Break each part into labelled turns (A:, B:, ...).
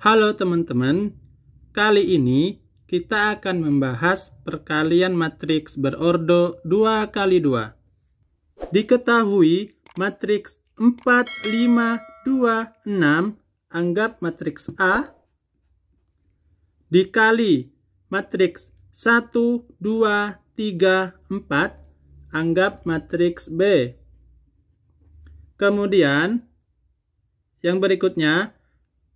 A: Halo teman-teman, kali ini kita akan membahas perkalian matriks berordo 2 kali 2. Diketahui matriks 4, 5, 2, 6 anggap matriks A dikali matriks 1, 2, 3, 4 anggap matriks B. Kemudian yang berikutnya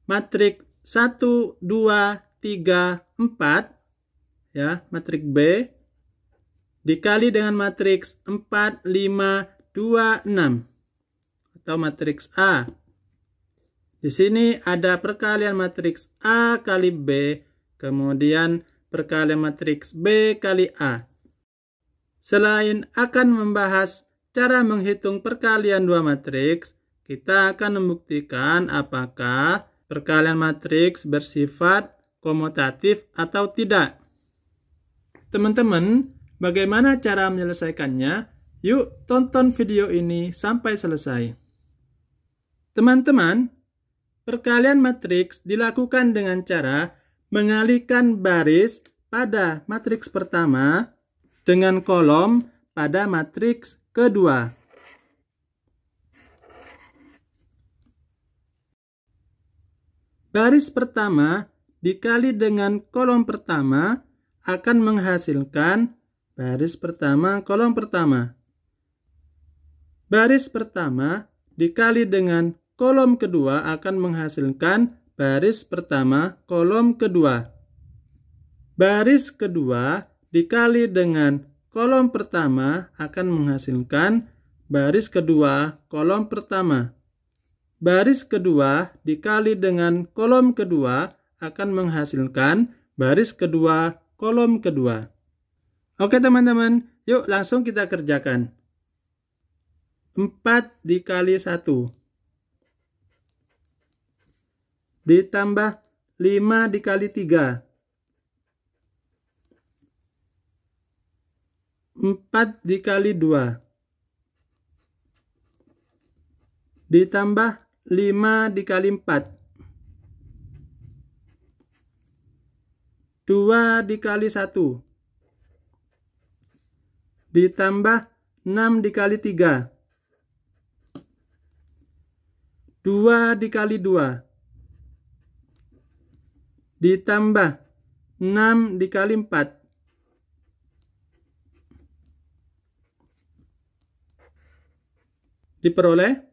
A: matriks 1, 2, 3, 4 ya, matriks B dikali dengan matriks 4, 5, 2, 6 atau matriks A. Di sini ada perkalian matriks A kali B, kemudian perkalian matriks B kali A. Selain akan membahas cara menghitung perkalian dua matriks, kita akan membuktikan apakah perkalian matriks bersifat komutatif atau tidak. Teman-teman, bagaimana cara menyelesaikannya? Yuk tonton video ini sampai selesai. Teman-teman, perkalian matriks dilakukan dengan cara mengalihkan baris pada matriks pertama dengan kolom pada matriks kedua. Baris pertama dikali dengan kolom pertama akan menghasilkan baris pertama kolom pertama. Baris pertama dikali dengan kolom kedua akan menghasilkan baris pertama kolom kedua. Baris kedua dikali dengan kolom pertama akan menghasilkan baris kedua kolom pertama baris kedua dikali dengan kolom kedua akan menghasilkan baris kedua kolom kedua. Oke teman-teman, yuk langsung kita kerjakan. 4 dikali 1 ditambah 5 dikali 3 4 dikali 2 ditambah 5 dikali 4 2 dikali 1 ditambah 6 dikali 3 2 dikali 2 ditambah 6 dikali 4 diperoleh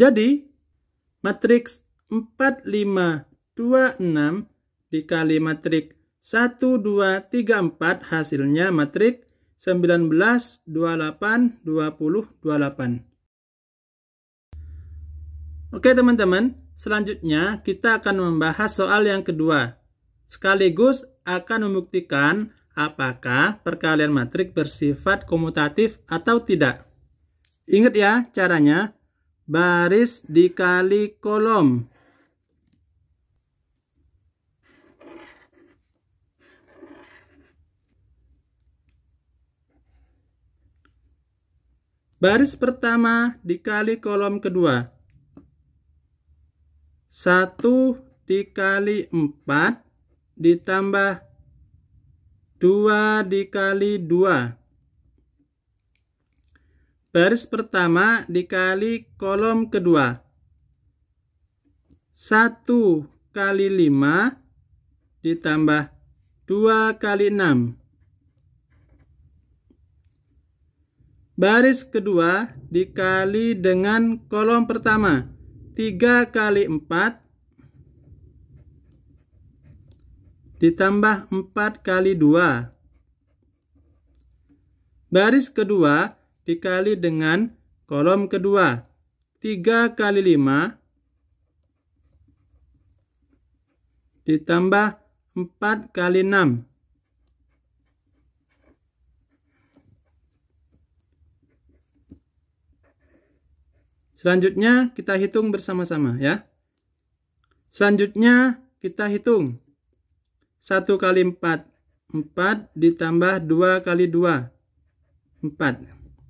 A: Jadi, matriks 4, 5, 2, 6 dikali matriks 1, 2, 3, 4 hasilnya matriks 19, 28, 20, 28. Oke teman-teman, selanjutnya kita akan membahas soal yang kedua. Sekaligus akan membuktikan apakah perkalian matriks bersifat komutatif atau tidak. Ingat ya caranya, baris dikali kolom. Baris pertama dikali kolom kedua. satu dikali empat ditambah dua dikali dua baris pertama dikali kolom kedua. 1 kali 5 ditambah 2 kali 6. Baris kedua dikali dengan kolom pertama. 3 kali 4 ditambah 4 kali 2. Baris kedua dikali dengan kolom kedua. 3 kali 5 ditambah 4 kali 6. Selanjutnya kita hitung bersama-sama ya. Selanjutnya kita hitung. 1 kali 4, 4 ditambah 2 kali 2, 4.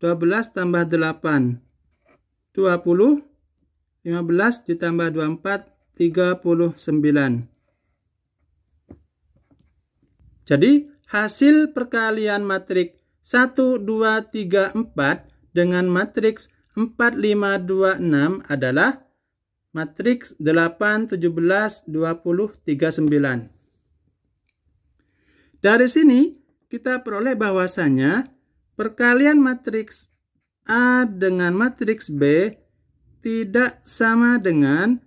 A: 12 tambah 8 20 15 ditambah 24 39 jadi hasil perkalian matriks 1 2 3 4 dengan matriks 4 5 2 6 adalah matriks 8 17 20 39 dari sini kita peroleh bahwasanya Perkalian matriks A dengan matriks B tidak sama dengan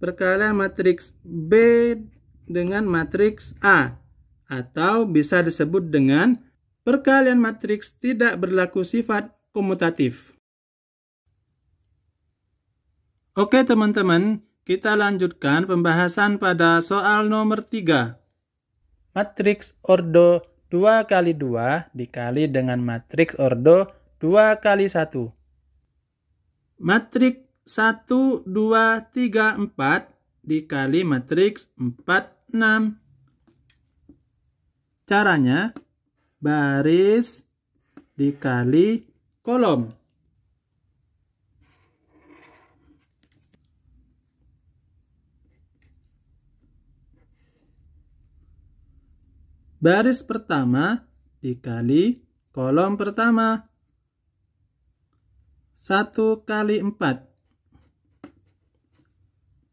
A: perkalian matriks B dengan matriks A atau bisa disebut dengan perkalian matriks tidak berlaku sifat komutatif. Oke teman-teman, kita lanjutkan pembahasan pada soal nomor 3. Matriks ordo 2 kali 2 dikali dengan matriks ordo 2 kali 1. Matriks 1, 2, 3, 4 dikali matriks 4, 6. Caranya baris dikali kolom. baris pertama dikali kolom pertama. 1 kali 4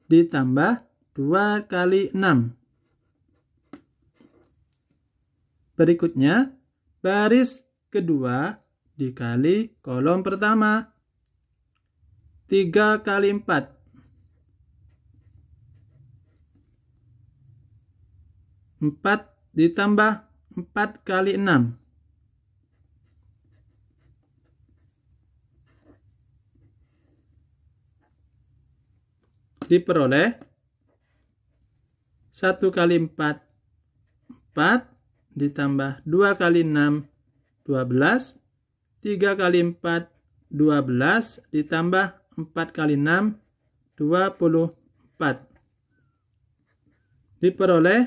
A: ditambah 2 kali 6. Berikutnya, baris kedua dikali kolom pertama. 3 kali 4. Empat ditambah 4 kali 6. Diperoleh 1 kali 4, 4 ditambah 2 kali 6, 12. 3 kali 4, 12 ditambah 4 kali 6, 24. Diperoleh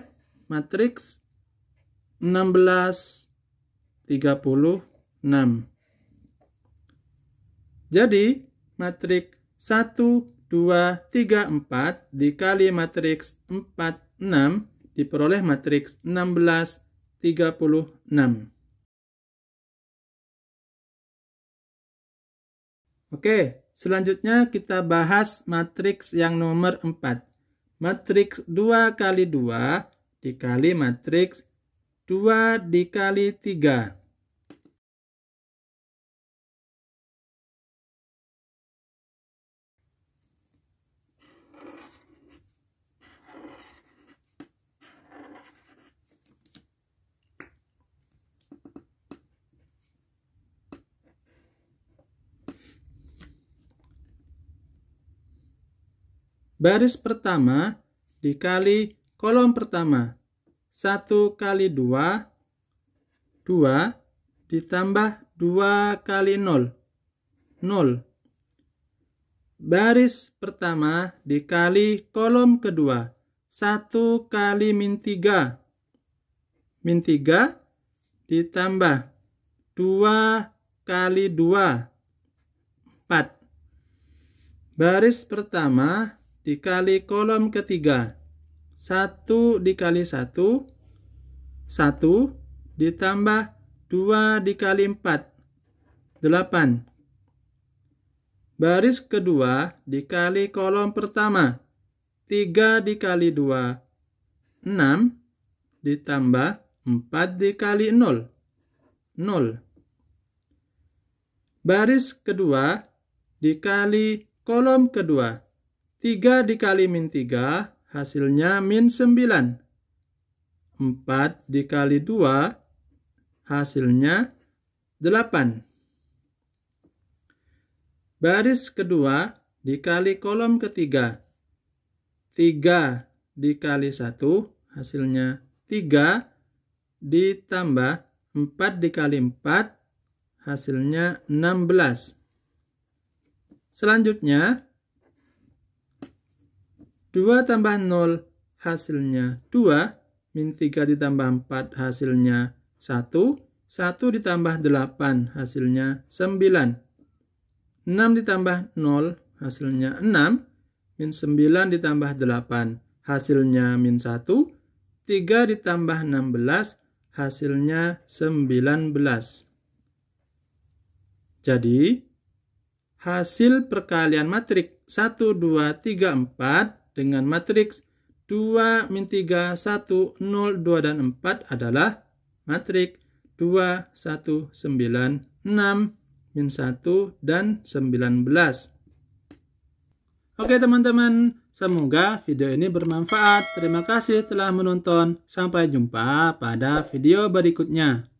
A: matriks 16 36. Jadi, matriks 1, 2, 3, 4 dikali matriks 4, 6 diperoleh matriks 16, 36. Oke, selanjutnya kita bahas matriks yang nomor 4. Matriks 2 kali 2 dikali matriks 2 dikali 3. Baris pertama dikali kolom pertama. 1 kali 2, 2 ditambah 2 kali 0, 0. Baris pertama dikali kolom kedua, 1 kali min 3, min 3 ditambah 2 kali 2, 4. Baris pertama dikali kolom ketiga, 1 dikali 1, 1 ditambah 2 dikali 4, 8. Baris kedua dikali kolom pertama, 3 dikali 2, 6 ditambah 4 dikali 0, 0. Baris kedua dikali kolom kedua, 3 dikali min 3, hasilnya min 9. 4 dikali 2 hasilnya 8. Baris kedua dikali kolom ketiga. 3 dikali 1 hasilnya 3 ditambah 4 dikali 4 hasilnya 16. Selanjutnya 2 tambah 0 hasilnya 2, min 3 ditambah 4 hasilnya 1, 1 ditambah 8 hasilnya 9, 6 ditambah 0 hasilnya 6, min 9 ditambah 8 hasilnya min 1, 3 ditambah 16 hasilnya 19. Jadi, hasil perkalian matrik 1, 2, 3, 4 dengan matriks 2, min 3, 1, 0, 2, dan 4 adalah matriks 2, 1, 9, 6, min 1, dan 19. Oke teman-teman, semoga video ini bermanfaat. Terima kasih telah menonton. Sampai jumpa pada video berikutnya.